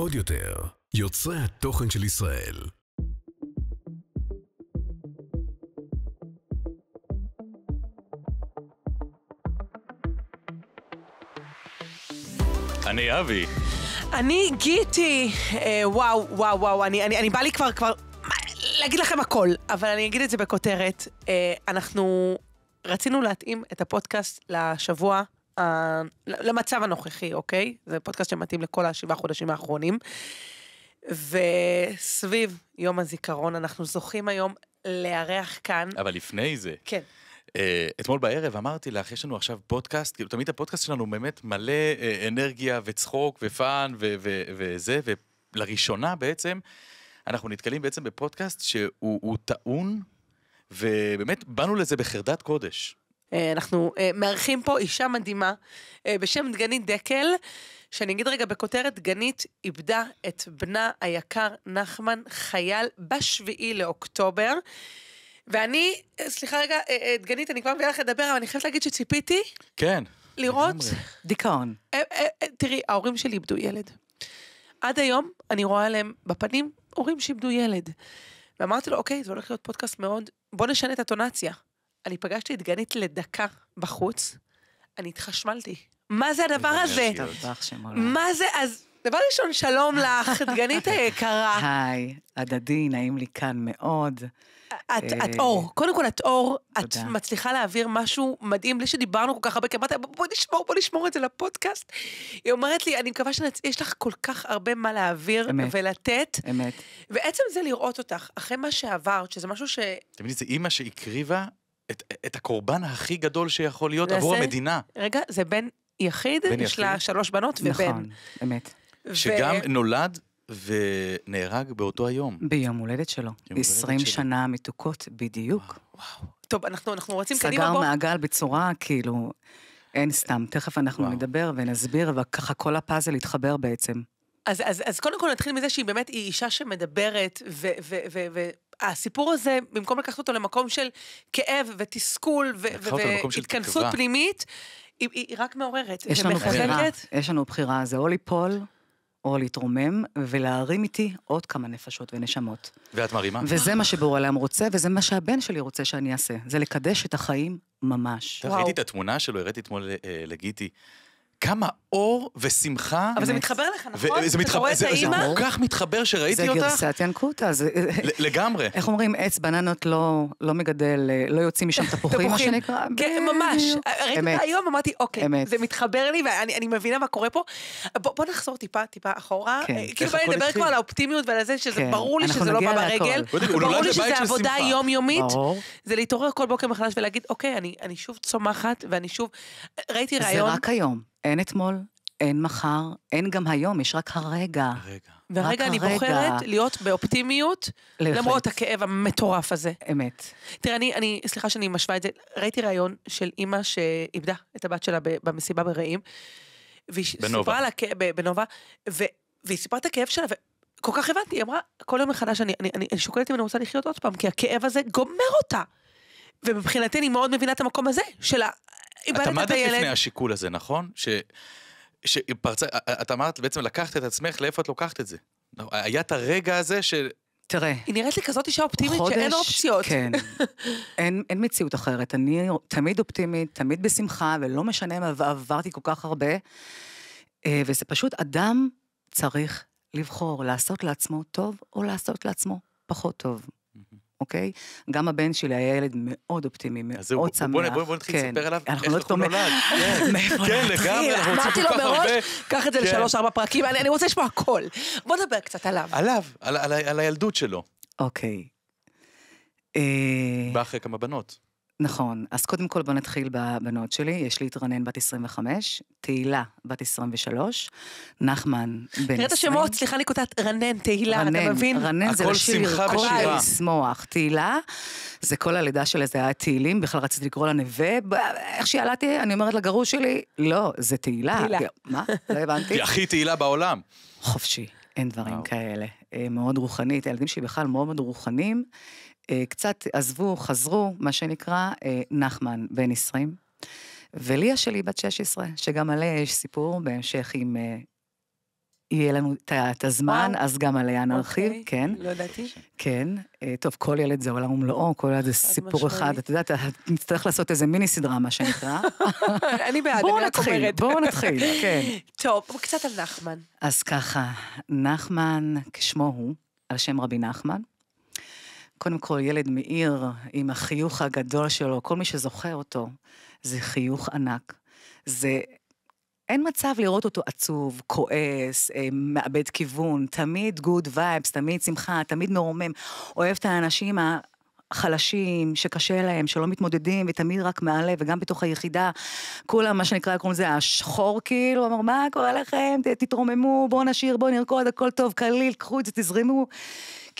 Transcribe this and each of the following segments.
עוד יותר, יוצרי התוכן של ישראל. אני אבי. אני גיטי. אה, וואו, וואו, וואו, אני, אני, אני בא לי כבר, כבר להגיד לכם הכל, אבל אני אגיד את זה בכותרת. אה, אנחנו רצינו להתאים את הפודקאסט לשבוע ה... למצב הנוכחי, אוקיי? זה פודקאסט שמתאים לכל השבעה חודשים האחרונים. וסביב יום הזיכרון, אנחנו זוכים היום לארח כאן. אבל לפני זה. כן. Uh, אתמול בערב אמרתי לך, יש לנו עכשיו פודקאסט, כאילו תמיד הפודקאסט שלנו באמת מלא uh, אנרגיה וצחוק ופאן ו- ו- וזה, ולראשונה בעצם, אנחנו נתקלים בעצם בפודקאסט שהוא טעון, ובאמת באנו לזה בחרדת קודש. אה, אנחנו אה, מארחים פה אישה מדהימה אה, בשם דגנית דקל, שאני אגיד רגע בכותרת, דגנית איבדה את בנה היקר נחמן חייל בשביעי לאוקטובר. ואני, סליחה רגע, דגנית, אני כבר מביאה לך לדבר, אבל אני חייבת להגיד שציפיתי. כן. לראות... דיכאון. תראי, ההורים שלי איבדו ילד. עד היום אני רואה עליהם בפנים הורים שאיבדו ילד. ואמרתי לו, אוקיי, זה הולך להיות פודקאסט מאוד, בוא נשנה את הטונציה. אני פגשתי את גנית לדקה בחוץ, אני התחשמלתי. מה זה הדבר הזה? מה זה, אז דבר ראשון, שלום לך, דגנית היקרה. היי, הדדי, נעים לי כאן מאוד. את, את אה, אור, קודם כל את אור, את מצליחה להעביר משהו מדהים, בלי שדיברנו כל כך הרבה, כי אמרת, בואי נשמור, בואי נשמור את זה לפודקאסט. היא אומרת לי, אני מקווה שיש לך כל כך הרבה מה להעביר אמת, ולתת. אמת. ועצם זה לראות אותך, אחרי מה שעברת, שזה משהו ש... תמיד זה אימא שהקריבה את, את הקורבן הכי גדול שיכול להיות עבור המדינה. רגע, זה בן יחיד, בן יש יחיד. לה שלוש בנות ובן. נכון, אמת. שגם ו... נולד ונהרג באותו היום. ביום הולדת שלו. 20 הולדת שנה שלי. מתוקות בדיוק. וואו, וואו. טוב, אנחנו, אנחנו רוצים קדימה בוא. סגר מעגל בצורה כאילו, אין סתם, תכף אנחנו וואו. נדבר ונסביר, וככה כל הפאזל יתחבר בעצם. אז, אז, אז קודם כל נתחיל מזה שהיא באמת, היא אישה שמדברת, ו... ו, ו, ו הסיפור הזה, במקום לקחת אותו למקום של כאב ותסכול והתכנסות פנימית, היא, היא רק מעוררת. יש לנו מחזקת. בחירה, יש לנו בחירה, זה או ליפול. או להתרומם ולהרים איתי עוד כמה נפשות ונשמות. ואת מרימה. וזה מה שבורלם רוצה, וזה מה שהבן שלי רוצה שאני אעשה. זה לקדש את החיים ממש. ראיתי את התמונה שלו, הראיתי אתמול אה, לגיטי. כמה אור ושמחה. אבל זה מתחבר לך, נכון? זה מתחבר, זה כל כך מתחבר שראיתי אותך. זה גרסת ינקותה. לגמרי. איך אומרים, עץ בננות לא, לא מגדל, אה, לא יוצאים משם תפוחים, מה שנקרא. כן, ממש. אה, אמת. היום, אמרתי, אוקיי, זה מתחבר לי, ואני מבינה מה קורה פה. בוא נחזור טיפה, טיפה אחורה. כן. אה, כאילו, אני אדבר כבר על האופטימיות ועל זה שזה כן. ברור לי שזה לא בא ברגל. ברור לי שזה עבודה יומיומית. זה להתעורר כל בוקר מחדש ולהגיד, אוקיי, אני שוב צומחת, ואני שוב... ראיתי רעיון. זה רק היום. אין אתמול, אין מחר, אין גם היום, יש רק הרגע. הרגע. והרגע אני הרגע. בוחרת להיות באופטימיות, לחץ. למרות הכאב המטורף הזה. אמת. תראה, אני, אני, סליחה שאני משווה את זה, ראיתי ראיון של אימא שאיבדה את הבת שלה במסיבה ברעים, והיא סיפרה על הכאב, בנובה, ו, והיא סיפרה את הכאב שלה, וכל כך הבנתי, היא אמרה, כל יום מחדש אני, אני, אני, אני שוקלת אם אני רוצה לחיות עוד פעם, כי הכאב הזה גומר אותה. ומבחינתי אני מאוד מבינה את המקום הזה, של איבדת את הילד. את עמדת לפני השיקול הזה, נכון? ש... שפרצה, את אמרת, בעצם לקחת את עצמך, לאיפה את לוקחת את זה? היה את הרגע הזה ש... תראה. היא נראית לי כזאת אישה אופטימית חודש, שאין אופציות. כן. אין, אין מציאות אחרת. אני תמיד אופטימית, תמיד בשמחה, ולא משנה אם עברתי כל כך הרבה. אה, וזה פשוט, אדם צריך לבחור, לעשות לעצמו טוב או לעשות לעצמו פחות טוב. אוקיי? גם הבן שלי היה ילד מאוד אופטימי, מאוד שמח. בוא נתחיל כן. לספר עליו, איך לא הוא נולד. כן, כן לגמרי, אנחנו רוצים כל כך הרבה. קח את זה כן. לשלוש-ארבע פרקים, אני רוצה לשמוע הכל. בוא נדבר קצת עליו. עליו, על הילדות שלו. אוקיי. אה, בא אחרי כמה בנות. נכון, אז קודם כל בוא נתחיל בבנות שלי, יש לי את רנן בת 25, תהילה בת 23, נחמן בן 20. תראה את השמות, סליחה לי קוטעת, רנן, תהילה, רנן, אתה מבין? רנן זה לשיר לרקוד ולשמוח, תהילה, זה כל הלידה שלה זה היה תהילים, בכלל רציתי לקרוא לה נווה, איך שילדתי, אני אומרת לגרוש שלי, לא, זה תהילה. תהילה. מה? לא הבנתי. היא הכי תהילה בעולם. חופשי. אין דברים כאלה. אה, מאוד רוחנית, הילדים שלי בכלל מאוד מאוד רוחנים, אה, קצת עזבו, חזרו, מה שנקרא, אה, נחמן בן 20, וליה שלי בת 16, שגם עליה יש סיפור בהמשך עם... אה, יהיה לנו את הזמן, אז גם עליה נרחיב, אוקיי, כן. לא ידעתי. כן. טוב, כל ילד זה עולם ומלואו, כל ילד זה סיפור משמעית. אחד. את יודעת, נצטרך לעשות איזה מיני סדרה, מה שנקרא. אני בעד, אני רק אומרת. בואו נתחיל, בואו נתחיל, כן. טוב, קצת על נחמן. אז ככה, נחמן, כשמו הוא, על שם רבי נחמן, קודם כל, ילד מאיר עם החיוך הגדול שלו, כל מי שזוכר אותו, זה חיוך ענק. זה... אין מצב לראות אותו עצוב, כועס, אה, מאבד כיוון, תמיד גוד וייבס, תמיד שמחה, תמיד מרומם, אוהב את האנשים ה... חלשים, שקשה להם, שלא מתמודדים, ותמיד רק מעלה, וגם בתוך היחידה, כולם, מה שנקרא, קוראים לזה השחור, כאילו, אמר, מה קורה לכם? תתרוממו, בואו נשאיר, בואו נרקוד, הכל טוב, קליל, קחו את זה, תזרימו.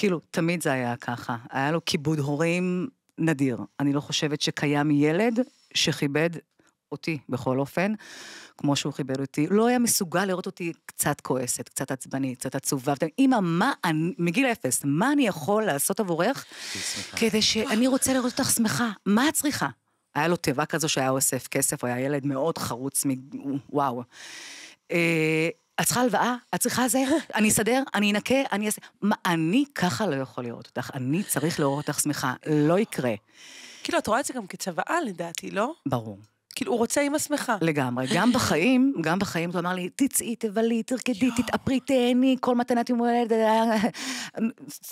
כאילו, תמיד זה היה ככה. היה לו כיבוד הורים נדיר. אני לא חושבת שקיים ילד שכיבד אותי בכל אופן, כמו שהוא כיבד אותי, לא היה מסוגל לראות אותי קצת כועסת, קצת עצבנית, קצת עצובה. אימא, מה, אני, מגיל אפס, מה אני יכול לעשות עבורך? כדי שאני רוצה לראות אותך שמחה. מה את צריכה? היה לו תיבה כזו שהיה אוסף כסף, הוא היה ילד מאוד חרוץ, מ... וואו. אה, את צריכה הלוואה, את צריכה זה, אני אסדר, אני אנקה, אני אעשה... מה, אני ככה לא יכול לראות אותך, אני צריך לראות אותך שמחה, לא יקרה. כאילו, את רואה את זה גם כצוואה לדעתי, לא? ברור. כאילו, הוא רוצה אימא שמחה. לגמרי. גם בחיים, גם בחיים, הוא אמר לי, תצאי, תבלי, תרקדי, תתאפרי, תהני, כל מתנת יום הולדת, אה, אה, אה,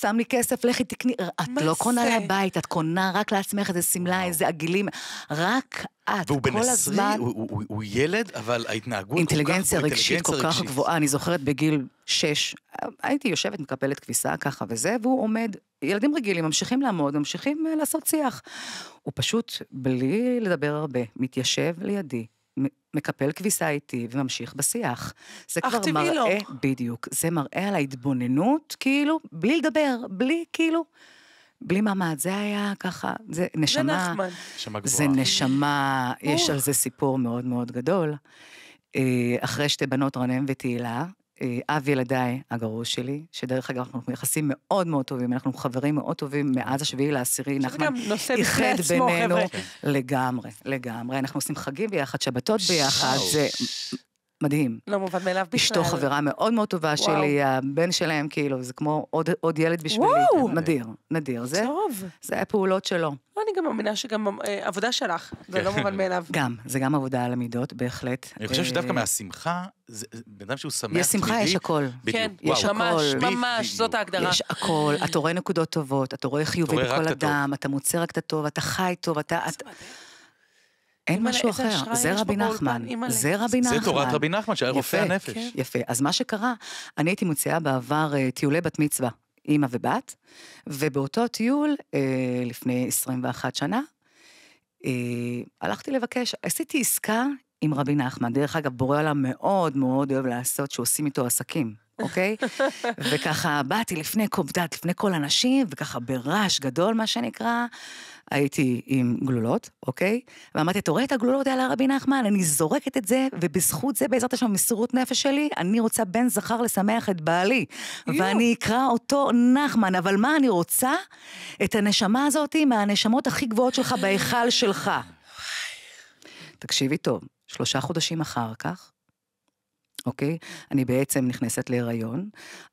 שם לי כסף, לכי תקני. את לא קונה לבית, את קונה רק לעצמך איזה שמלה, איזה עגילים. רק את, כל הזמן... והוא בן 20, הוא, הוא ילד, אבל ההתנהגות כל כך... אינטליגנציה רגשית כל כך גבוהה, אני זוכרת בגיל שש, הייתי יושבת, מקפלת כביסה ככה וזה, והוא עומד, ילדים רגילים ממשיכים לעמוד, ממשיכים אה, לעשות שיח. הוא פשוט, בלי לדבר הרבה, מתיישב לידי, מקפל כביסה איתי וממשיך בשיח. זה כבר מראה, לא. בדיוק, זה מראה על ההתבוננות, כאילו, בלי לדבר, בלי, כאילו, בלי מעמד, זה היה ככה, זה נשמה. זה נחמן. נשמה זה נשמה, יש על זה סיפור מאוד מאוד גדול. אה, אחרי שתי בנות, רונן ותהילה, אה, אב ילדיי, הגרוש שלי, שדרך אגב, אנחנו יחסים מאוד מאוד טובים, אנחנו חברים מאוד טובים מאז אוקיי. השביעי לעשירי, נחמן איחד בינינו לגמרי, לגמרי. אנחנו עושים חגים ביחד, שבתות ביחד, זה מדהים. לא מובן מאליו בכלל. אשתו חברה מאוד מאוד טובה וואו. שלי, הבן שלהם, כאילו, זה כמו עוד, עוד ילד בשבילי. וואו. כאילו, נדיר, נדיר. זה, טוב. זה הפעולות שלו. לא, אני גם מאמינה שגם אה, עבודה שלך, זה לא כן. מובן מאליו. גם, זה גם עבודה על המידות, בהחלט. אני חושב שדווקא אה, מהשמחה, זה בן אדם שהוא שמח. יש שמחה, יש הכל. כן, יש הכל. ממש, ממש, זאת ההגדרה. יש הכל, אתה רואה נקודות טובות, אתה רואה חיובי בכל אדם, אתה מוצא רק את הטוב, אתה חי טוב, אתה... אין משהו אחר, זה רבי נחמן, זה רבי נחמן. זה תורת רבי נחמן, שהיה רופא הנפש. כן. יפה, אז מה שקרה, אני הייתי מוציאה בעבר אה, טיולי בת מצווה, אימא ובת, ובאותו טיול, אה, לפני 21 שנה, אה, הלכתי לבקש, עשיתי עסקה עם רבי נחמן, דרך אגב, בורא עולם מאוד מאוד אוהב לעשות, שעושים איתו עסקים. אוקיי? וככה באתי לפני קומדת, לפני כל הנשים, וככה ברעש גדול, מה שנקרא, הייתי עם גלולות, אוקיי? ואמרתי, אתה רואה את הגלולות האלה, רבי נחמן? אני זורקת את זה, ובזכות זה, בעזרת השם, מסירות נפש שלי, אני רוצה בן זכר לשמח את בעלי. ואני אקרא אותו נחמן, אבל מה אני רוצה? את הנשמה הזאת מהנשמות הכי גבוהות שלך בהיכל שלך. תקשיבי טוב, שלושה חודשים אחר כך, אוקיי? אני בעצם נכנסת להיריון.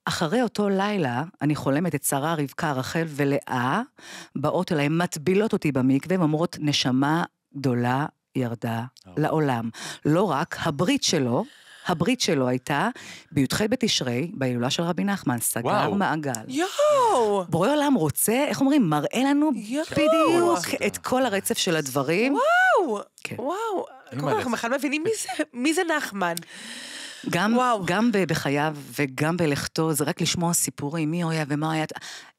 אחרי אותו לילה, אני חולמת את שרה, רבקה, רחל ולאה, באות אליי, מטבילות אותי במקווה, ואומרות, נשמה גדולה ירדה אה. לעולם. לא רק הברית שלו, הברית שלו הייתה בי"ח בתשרי, בהילולה של רבי נחמן, סגר וואו. מעגל. יואו! בורא עולם רוצה, איך אומרים, מראה לנו בדיוק את כל הרצף של הדברים. וואו! כן. וואו, כל כך, אנחנו בכלל מבינים מי זה, מי זה נחמן. גם, וואו. גם בחייו וגם בלכתו, זה רק לשמוע סיפורים, מי הוא היה ומה היה.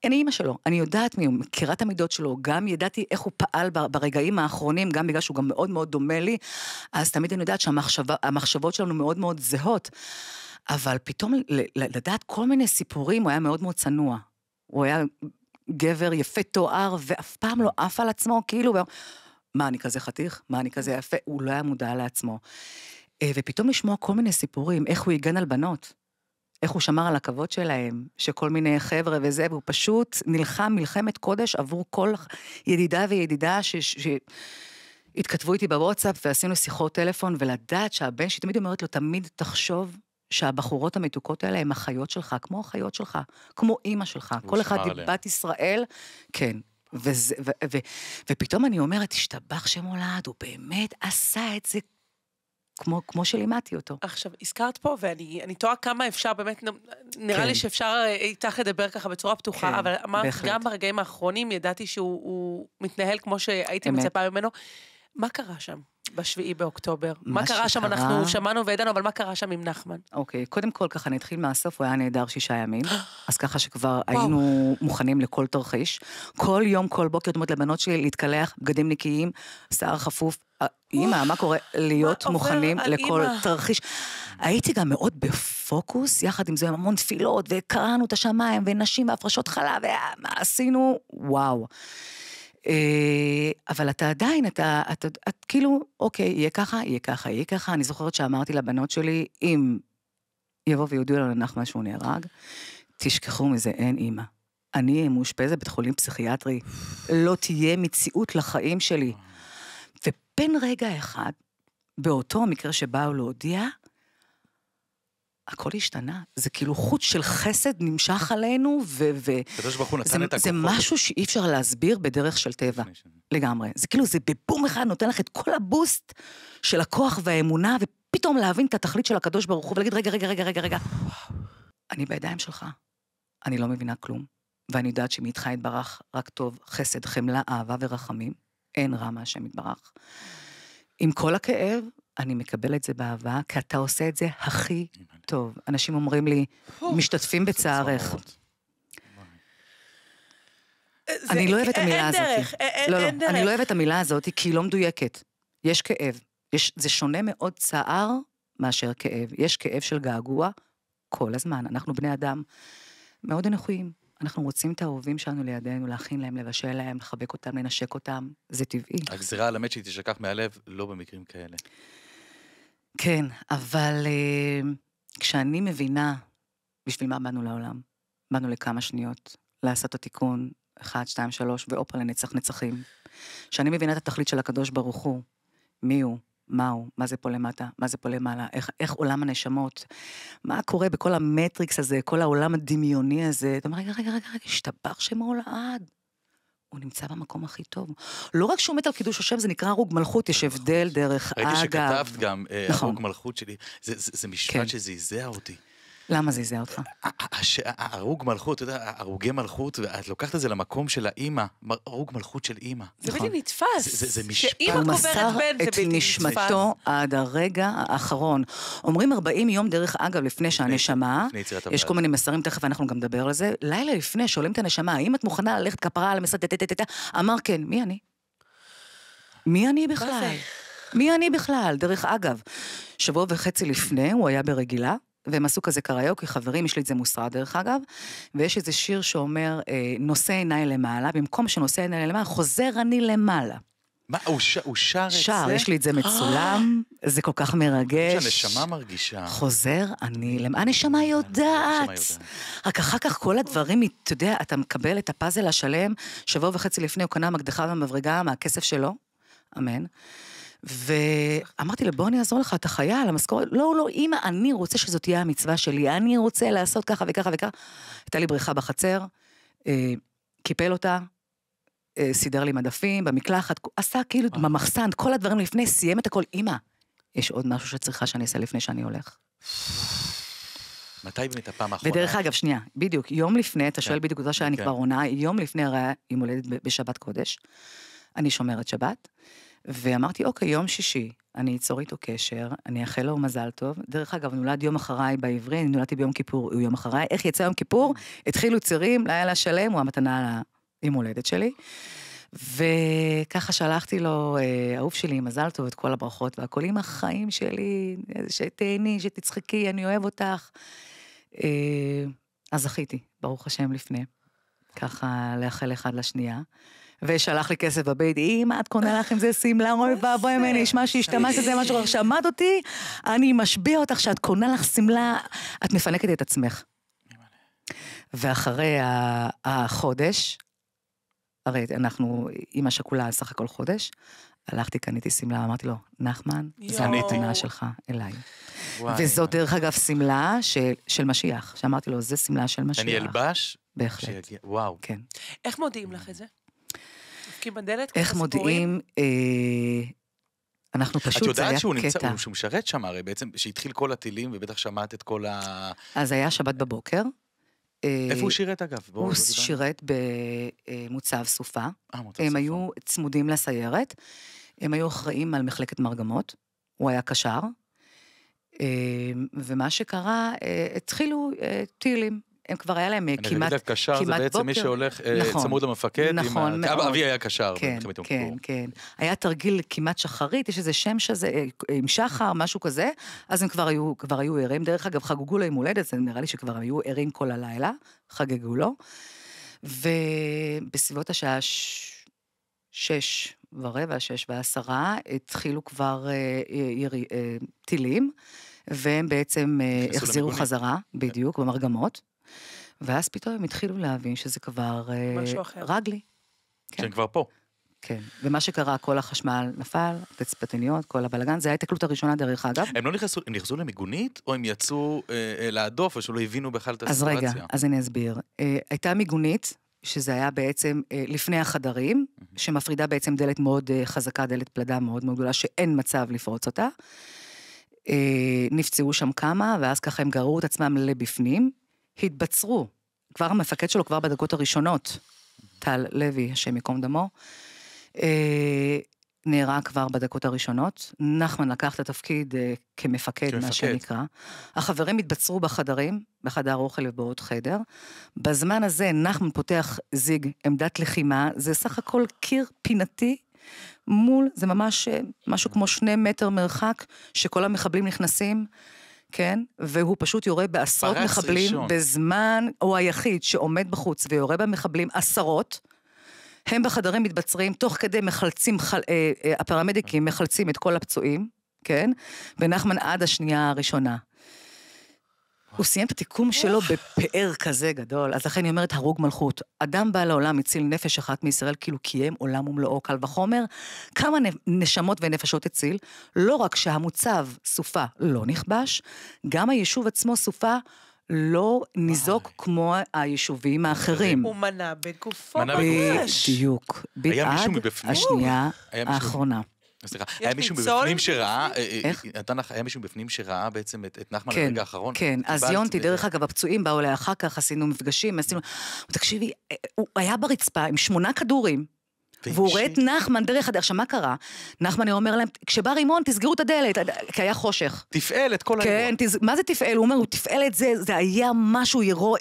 אני אימא שלו, אני יודעת מי הוא, מכירה את המידות שלו, גם ידעתי איך הוא פעל ברגעים האחרונים, גם בגלל שהוא גם מאוד מאוד דומה לי, אז תמיד אני יודעת שהמחשבות שלנו מאוד מאוד זהות. אבל פתאום לדעת כל מיני סיפורים, הוא היה מאוד מאוד צנוע. הוא היה גבר יפה תואר, ואף פעם לא עף על עצמו, כאילו, מה, אני כזה חתיך? מה, אני כזה יפה? הוא לא היה מודע לעצמו. אה, ופתאום לשמוע כל מיני סיפורים, איך הוא הגן על בנות, איך הוא שמר על הכבוד שלהם, שכל מיני חבר'ה וזה, והוא פשוט נלחם מלחמת קודש עבור כל ידידה וידידה ש... ש... התכתבו איתי בוואטסאפ ועשינו שיחות טלפון, ולדעת שהבן שלי, תמיד אומרת לו, תמיד תחשוב שהבחורות המתוקות האלה הן אחיות שלך, כמו אחיות שלך, כמו אימא שלך. כל אחד עליה. בת ישראל, כן. וזה, ו, ו, ו, ופתאום אני אומרת, השתבח שמולד, הוא באמת עשה את זה כמו, כמו שלימדתי אותו. עכשיו, הזכרת פה, ואני תוהה כמה אפשר, באמת, נראה כן. לי שאפשר אה, איתך לדבר ככה בצורה פתוחה, כן, אבל אמרת, בהחלט. גם ברגעים האחרונים ידעתי שהוא מתנהל כמו שהייתי מצפה ממנו. מה קרה שם? בשביעי באוקטובר? מה, מה קרה שקרה... שם, אנחנו שמענו וידענו, אבל מה קרה שם עם נחמן? אוקיי, okay, קודם כל ככה נתחיל מהסוף, הוא היה נהדר שישה ימים, אז ככה שכבר וואו. היינו מוכנים לכל תרחיש. כל יום, כל בוקר, זאת אומרת לבנות שלי להתקלח, בגדים נקיים, שיער חפוף, אימא, אה, מה קורה? להיות מה מוכנים לכל אימא. תרחיש. הייתי גם מאוד בפוקוס, יחד עם זה עם המון תפילות, וקראנו את השמיים, ונשים והפרשות חלב, ומה עשינו? וואו. אה, אבל אתה עדיין, אתה, אתה, אתה, את כאילו, אוקיי, יהיה ככה, יהיה ככה, יהיה ככה. אני זוכרת שאמרתי לבנות שלי, אם יבוא ויודיעו לנו נחמן שהוא נהרג, תשכחו מזה, אין אימא. אני מאושפזת בית חולים פסיכיאטרי, לא תהיה מציאות לחיים שלי. ובין רגע אחד, באותו מקרה שבאו להודיע, הכל השתנה, זה כאילו חוט של חסד נמשך עלינו, ו... ו- הקדוש ברוך הוא נתן את הכוחות. זה משהו שאי אפשר להסביר בדרך של טבע, לגמרי. זה כאילו, זה בבום אחד נותן לך את כל הבוסט של הכוח והאמונה, ופתאום להבין את התכלית של הקדוש ברוך הוא, ולהגיד, רגע, רגע, רגע, רגע, רגע, אני בידיים שלך, אני לא מבינה כלום, ואני יודעת שמאיתך יתברך רק טוב, חסד, חמלה, אהבה ורחמים, אין רע מהשם יתברך. עם כל הכאב, אני מקבל את זה באהבה, כי אתה עושה את זה הכי טוב. אנשים אומרים לי, משתתפים בצערך. אה, אני לא אוהבת את אה, המילה הזאת. אין דרך, אין אה, דרך. לא, לא, אני לא אוהבת את המילה הזאת, כי היא לא מדויקת. יש כאב. זה שונה מאוד צער מאשר כאב. יש כאב של געגוע כל הזמן. אנחנו בני אדם מאוד אנוכיים. אנחנו רוצים את האהובים שלנו לידינו, להכין להם, לבשל להם, לחבק אותם, לנשק אותם, זה טבעי. הגזירה על המת שהיא תשכח מהלב, לא במקרים כאלה. כן, אבל... כשאני מבינה בשביל מה באנו לעולם, באנו לכמה שניות, לעשות את התיקון, אחת, שתיים, שלוש, ואופה לנצח נצחים. כשאני מבינה את התכלית של הקדוש ברוך הוא, מי הוא, מה הוא, מה זה פה למטה, מה זה פה למעלה, איך, איך עולם הנשמות, מה קורה בכל המטריקס הזה, כל העולם הדמיוני הזה, אתה אומר, רגע, רגע, רגע, השתבח שמו לעד. הוא נמצא במקום הכי טוב. לא רק שהוא מת על קידוש השם, זה נקרא הרוג מלכות, יש כן, נכון. הבדל דרך אגב. ראיתי שכתבת גם, אה, נכון. הרוג מלכות שלי, זה משפט כן. שזעזע אותי. למה זה זעזע אותך? הרוג מלכות, אתה יודע, הרוגי מלכות, ואת לוקחת את זה למקום של האימא, הרוג מלכות של אימא. זה נכון. בלתי נתפס. זה משפט. שאימא קוברת בן, זה בלתי נתפס. הוא מסר את נשמתו עד הרגע האחרון. אומרים 40 יום, דרך אגב, לפני שהנשמה, יש כל מיני מסרים, תכף אנחנו גם נדבר על זה, לילה לפני שואלים את הנשמה, האם את מוכנה ללכת כפרה על המסע, אמר כן, מי אני? מי אני בכלל? מי אני בכלל? דרך אגב, שבוע וחצי לפני הוא היה ברגילה, והם עשו כזה קריוקי, חברים, יש לי את זה מוסרט דרך אגב, ויש איזה שיר שאומר, אה, נושא עיניי למעלה, במקום שנושא עיניי למעלה, חוזר אני למעלה. מה, הוא, ש... הוא שר שר את זה? שר, יש לי את זה אה! מצולם, זה כל כך מרגש. שהנשמה מרגישה. חוזר, אני, הנשמה יודעת. רק אחר כך כל הדברים, אתה יודע, אתה מקבל את הפאזל השלם, שבוע וחצי לפני הוא קנה מקדחה ומברגה מהכסף שלו, אמן. ואמרתי לה, בוא אני אעזור לך, אתה חייל, המשכורת, לא, לא, אמא, אני רוצה שזאת תהיה המצווה שלי, אני רוצה לעשות ככה וככה וככה. הייתה לי בריכה בחצר, אה, קיפל אותה, אה, סידר לי מדפים, במקלחת, עשה כאילו במחסן, כל הדברים לפני, סיים את הכל. אמא, יש עוד משהו שצריכה שאני אעשה לפני שאני הולך. מתי באמת הפעם האחרונה? ודרך אגב, שנייה, בדיוק, יום לפני, אתה שואל כן, בדיוק אותה שאני כן. כבר עונה, יום לפני הרי היא מולדת בשבת קודש, אני שומרת שבת. ואמרתי, אוקיי, יום שישי, אני אצור איתו קשר, אני אאחל לו מזל טוב. דרך אגב, נולד יום אחריי בעברי, אני נולדתי ביום כיפור, הוא יום אחריי. איך יצא יום כיפור? Mm. התחילו צירים, לילה שלם, הוא המתנה ליום הולדת שלי. וככה שלחתי לו, אה, אהוב שלי, מזל טוב, את כל הברכות והכל, עם החיים שלי, שתהני, שתצחקי, אני אוהב אותך. אה, אז זכיתי, ברוך השם, לפני. ככה לאחל אחד לשנייה. ושלח לי כסף בבית, אמא, את קונה לך עם זה שמלה, אוי ואבוי ממני, נשמע שהשתמשת בזה משהו, איך שמעת אותי, אני משביע אותך שאת קונה לך שמלה, את מפנקת את עצמך. ואחרי החודש, הרי אנחנו, אימא שכולה סך הכל חודש, הלכתי, קניתי שמלה, אמרתי לו, נחמן, זו המתנה שלך אליי. וזו דרך אגב שמלה של, משיח, שאמרתי לו, זו שמלה של משיח. אני אלבש? בהחלט. וואו. כן. איך מודיעים לך את זה? דופקים בדלת? איך מודיעים? אה, אנחנו פשוט, זה היה קטע. את יודעת שהוא נמצא, הוא משרת שם הרי בעצם, שהתחיל כל הטילים, ובטח שמעת את כל ה... אז היה שבת בבוקר. אה, איפה הוא שירת אגב? הוא לא שירת במוצב אה, סופה. הם היו צמודים לסיירת, הם היו אחראים על מחלקת מרגמות, הוא היה קשר, ומה שקרה, התחילו טילים. הם כבר היה להם כמעט, אה, בוקר. אני אגיד קשר זה בעצם בוקר. מי שהולך אה, נכון, צמוד למפקד. נכון, עם מאוד. אבי היה קשר. כן, כן, כן. היה תרגיל כמעט שחרית, יש איזה שם שזה, אה, עם שחר, משהו כזה, אז הם כבר היו, כבר היו ערים. דרך אגב, חגגו לו עם הולדת, זה נראה לי שכבר היו ערים כל הלילה, חגגו לו. ובסביבות השעה ש... שש ורבע, שש ועשרה, התחילו כבר אה, יר... אה, טילים, והם בעצם החזירו חזרה, כן. בדיוק, במרגמות. ואז פתאום הם התחילו להבין שזה כבר אה, משהו אחר. רגלי. כן. שהם כבר פה. כן, ומה שקרה, כל החשמל נפל, תצפתניות, כל הבלגן, זה ההתקלות הראשונה דרך אגב. הם לא נכנסו, הם נכנסו למיגונית, או הם יצאו אה, אה להדוף, או שלא הבינו בכלל את הסיטואציה? אז רגע, אז אני אסביר. אה, הייתה מיגונית, שזה היה בעצם אה, לפני החדרים, mm-hmm. שמפרידה בעצם דלת מאוד אה, חזקה, דלת פלדה מאוד מאוד גדולה, שאין מצב לפרוץ אותה. אה, נפצעו שם כמה, ואז ככה הם גררו את עצמם לבפנים, התבצרו. כבר המפקד שלו, כבר בדקות הראשונות, טל לוי, השם ייקום דמו, אה, נהרג כבר בדקות הראשונות. נחמן לקח את התפקיד כמפקד, אה, כמפקד, מה שנקרא. החברים התבצרו בחדרים, בחדר אוכל ובעוד חדר. בזמן הזה נחמן פותח זיג עמדת לחימה, זה סך הכל קיר פינתי. מול, זה ממש אה, משהו כמו שני מטר מרחק, שכל המחבלים נכנסים, כן, והוא פשוט יורה בעשרות מחבלים ראשון. בזמן, הוא היחיד שעומד בחוץ ויורה במחבלים עשרות. הם בחדרים מתבצרים, תוך כדי מחלצים, חל, אה, אה, הפרמדיקים מחלצים את כל הפצועים, כן? ונחמן עד השנייה הראשונה. הוא סיים את התיקום שלו בפאר כזה גדול, אז לכן היא אומרת, הרוג מלכות. אדם בא לעולם, הציל נפש אחת מישראל, כאילו קיים עולם ומלואו, קל וחומר. כמה נשמות ונפשות הציל? לא רק שהמוצב, סופה, לא נכבש, גם היישוב עצמו, סופה, לא ניזוק כמו היישובים האחרים. הוא מנה בגופו ממש. בדיוק. היה מישהו מבפנים? השנייה האחרונה. סליחה, היה מישהו מבפנים שראה, אה, אה, אה, נתן לך, היה מישהו מבפנים שראה בעצם את נחמן לרגע כן, האחרון? כן, אז יונתי, דרך אגב, הפצועים באו אליי אחר כך, עשינו מפגשים, עשינו... תקשיבי, הוא היה ברצפה עם שמונה כדורים, והוא רואה את נחמן דרך הדרך. עכשיו, מה קרה? נחמן אומר להם, כשבא רימון, תסגרו את הדלת, כי היה חושך. תפעל את כל כן, הרימון. כן, מה זה תפעל? הוא אומר, הוא תפעל את זה, זה היה משהו הירואי,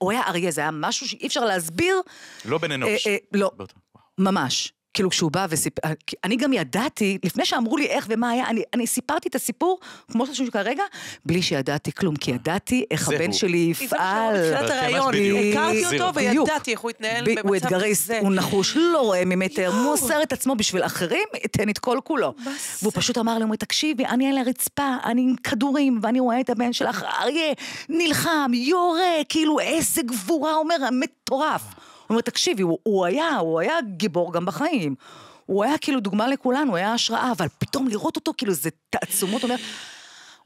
הוא היה אריה, זה היה משהו שאי אפשר להסביר. לא בן אנוש. לא, ממש. כאילו כשהוא בא וסיפ... אה, אני גם ידעתי, לפני שאמרו לי איך ומה היה, אני, אני סיפרתי את הסיפור, כמו שאתה כרגע, בלי שידעתי כלום, כי ידעתי איך הבן הוא. שלי יפעל. זה בתחילת הרעיון, הכרתי אותו וידעתי איך הוא יתנהל במצב כזה. הוא אתגריסט, הוא נחוש, לא רואה ממטר, מוסר את עצמו בשביל אחרים, אתן את כל כולו. והוא פשוט אמר לי, תקשיבי, אני על הרצפה, אני עם כדורים, ואני רואה את הבן שלך, אריה, נלחם, יורה, כאילו איזה גבורה, אומר, מטורף. הוא אומר, תקשיבי, הוא, הוא היה, הוא היה גיבור גם בחיים. הוא היה כאילו דוגמה לכולנו, הוא היה השראה, אבל פתאום לראות אותו, כאילו זה תעצומות, אומר...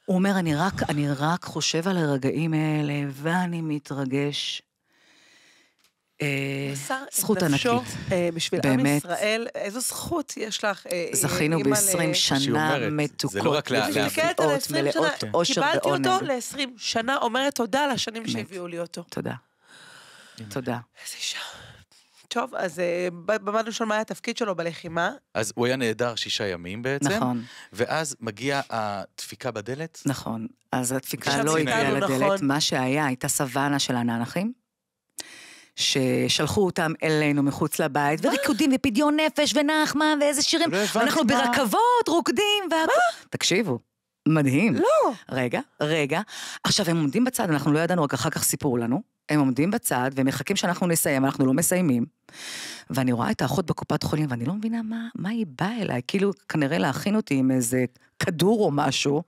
הוא אומר, אני רק, אני רק חושב על הרגעים האלה, ואני מתרגש. אה, זכות ענקית. אה, בשביל עם ישראל, איזה זכות יש לך. אה, זכינו ב-20 שנה לא מתוקות, זה להפליאות מלאות אושר ועונג. קיבלתי אותו ל-20 שנה, אומרת תודה לשנים שהביאו לי אותו. תודה. תודה. איזה אישה. טוב, אז אה, במד ראשון, מה היה התפקיד שלו בלחימה? אז הוא היה נהדר שישה ימים בעצם. נכון. ואז מגיעה הדפיקה בדלת. נכון. אז הדפיקה לא הגיעה לדלת. נכון. מה שהיה, הייתה סוואנה של הננחים. ששלחו אותם אלינו מחוץ לבית, וריקודים ופדיון נפש ונחמן ואיזה שירים, לא אנחנו ברכבות, רוקדים, וה... מה? תקשיבו, מדהים. לא. רגע, רגע. עכשיו, הם עומדים בצד, אנחנו לא ידענו, רק אחר כך סיפרו לנו. הם עומדים בצד ומחכים שאנחנו נסיים, אנחנו לא מסיימים. ואני רואה את האחות בקופת חולים, ואני לא מבינה מה, מה היא באה אליי, כאילו כנראה להכין אותי עם איזה כדור או משהו.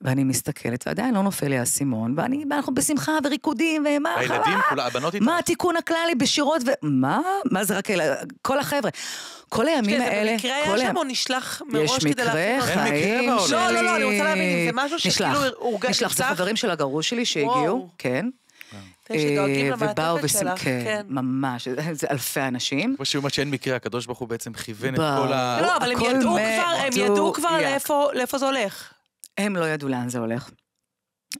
ואני מסתכלת, ועדיין לא נופל לי האסימון, ואנחנו בשמחה וריקודים, ומה, חבל? הילדים, כולה, הבנות איתך. מה התיקון הכללי בשירות, ומה, מה זה רק אלה, כל החבר'ה. כל הימים כן, האלה, במקרה היה שם או נשלח מראש כדי להכין אותך? יש מקרה, חיים שלי. לא, לא, לא, אני רוצה להבין זה משהו שכאילו הורגש. נשלח, זה חברים של הגרוש שלי שהגיעו, כן. שדואגים אה, למעטפת שלך, כן, כן. ממש, זה אלפי אנשים. כמו שאומרת שאין מקרה, הקדוש ברוך הוא בעצם כיוון את כל ה... לא, אבל הם ידעו כבר, הם ידעו כבר לאיפה זה הולך. הם לא ידעו לאן זה הולך.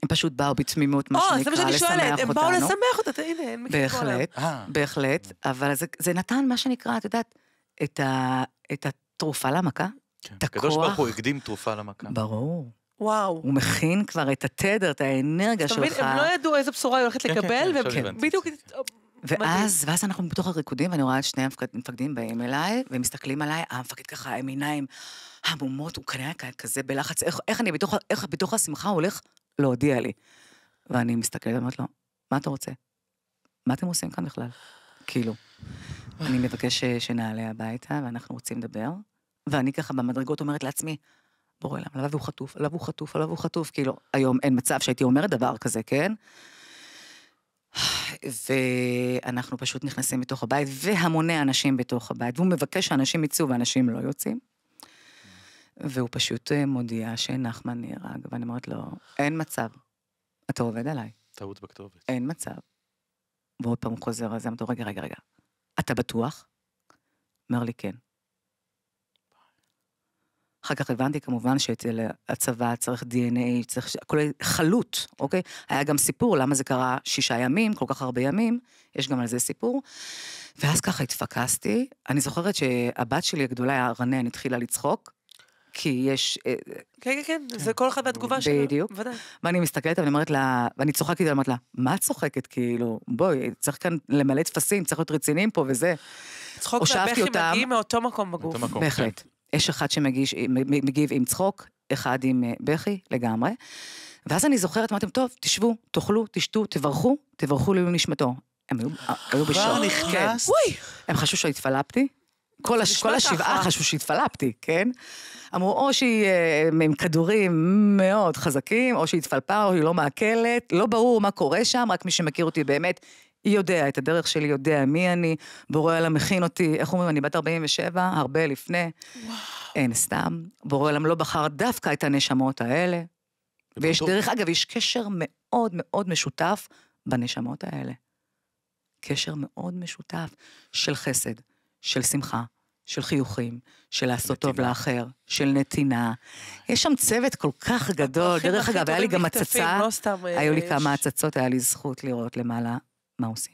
הם פשוט באו בתמימות, מה שנקרא, לשמח אותנו. או, זה מה שאני שואלת, הם באו לשמח אותנו, הנה, אין מקרה בהחלט, אה. בהחלט, אבל זה נתן מה שנקרא, את יודעת, את התרופה למכה, את כן, הכוח. הקדוש ברוך הוא הקדים תרופה למכה. ברור. וואו. הוא מכין כבר את התדר, את האנרגיה שלך. אתה מבין, הם לא ידעו איזה בשורה היא הולכת כן, כן, לקבל, כן, והם בדיוק... ואז, ואז אנחנו בתוך הריקודים, ואני רואה את שני המפקדים באים אליי, ומסתכלים עליי, המפקד ככה עם עיניים עמומות, הוא כנראה כזה בלחץ, איך, איך אני בתוך, איך בתוך השמחה הוא הולך להודיע לי. ואני מסתכלת ואומרת לו, מה אתה רוצה? מה אתם עושים כאן בכלל? כאילו, אני מבקש שנעלה הביתה, ואנחנו רוצים לדבר, ואני ככה במדרגות אומרת לעצמי, בורא למה, עליו הוא חטוף, עליו הוא חטוף, עליו הוא חטוף, כאילו, היום אין מצב שהייתי אומרת דבר כזה, כן? ואנחנו פשוט נכנסים בתוך הבית, והמוני אנשים בתוך הבית, והוא מבקש שאנשים יצאו ואנשים לא יוצאים. והוא פשוט אה, מודיע שנחמן נהרג, ואני אומרת לו, אין מצב, אתה עובד עליי. טעות בכתובת. אין מצב. ועוד פעם הוא חוזר, על זה, אמרתי לו, רגע, רגע, רגע, אתה בטוח? אומר לי, כן. אחר כך הבנתי כמובן שאצל הצבא צריך DNA, צריך הכל חלוט, אוקיי? היה גם סיפור למה זה קרה שישה ימים, כל כך הרבה ימים, יש גם על זה סיפור. ואז ככה התפקסתי, אני זוכרת שהבת שלי הגדולה, רנן, התחילה לצחוק, כי יש... אה, כן, כן, כן, זה כן. כל אחד מהתגובה שלו. בדיוק. ואני מסתכלת ואני אומרת לה, ואני צוחקת, אני אומרת לה, מה את צוחקת? כאילו, בואי, צריך כאן למלא טפסים, צריך להיות רציניים פה וזה. צחוק והבכי מגיעים מאותו מקום בגוף. בהחלט. כן. יש אחד שמגיב עם צחוק, אחד עם אה, בכי לגמרי. ואז אני זוכרת, אמרתם, טוב, תשבו, תאכלו, תשתו, תברכו, תברכו לעילוי נשמתו. הם היו בשער אה, כבר נכנסת? כן. הם חשבו שהתפלפתי. כל השבעה חשבו שהתפלפתי, כן? אמרו, או שהיא אה, עם כדורים מאוד חזקים, או שהיא התפלפה, או שהיא לא מעכלת, לא ברור מה קורה שם, רק מי שמכיר אותי באמת יודע את הדרך שלי, יודע מי אני, בורא עולם מכין אותי, איך אומרים, אני בת 47, הרבה לפני. וואו. אין סתם. בורא עולם לא בחר דווקא את הנשמות האלה. ויש דרך, אגב, יש קשר מאוד מאוד משותף בנשמות האלה. קשר מאוד משותף של חסד, של שמחה, של חיוכים, של לעשות נתינה. טוב לאחר, של נתינה. יש שם צוות כל כך גדול. דרך אגב, היה לי גם הצצה, לא אה, היו לי כמה הצצות, היה לי זכות לראות למעלה מה עושים?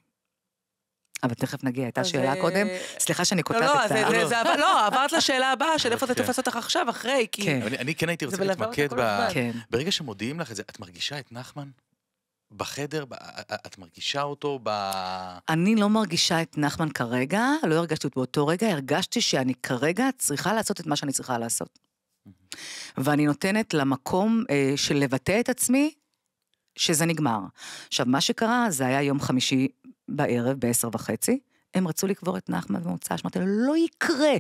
אבל תכף נגיע, הייתה שאלה אה, קודם, סליחה שאני לא, לא, קוטעת את ה... לא, עברת לשאלה הבאה של איפה זה כן. תופס אותך עכשיו, אחרי, כי... כן. אני כן הייתי רוצה להתמקד ב... כן. ברגע שמודיעים לך את זה, את מרגישה את נחמן? בחדר, את מרגישה אותו ב... אני לא מרגישה את נחמן כרגע, לא הרגשתי אותו באותו רגע, הרגשתי שאני כרגע צריכה לעשות את מה שאני צריכה לעשות. ואני נותנת למקום אה, של לבטא את עצמי, שזה נגמר. עכשיו, מה שקרה, זה היה יום חמישי בערב, בעשר וחצי, הם רצו לקבור את נחמן במוצא, שאמרתי לו, לא יקרה.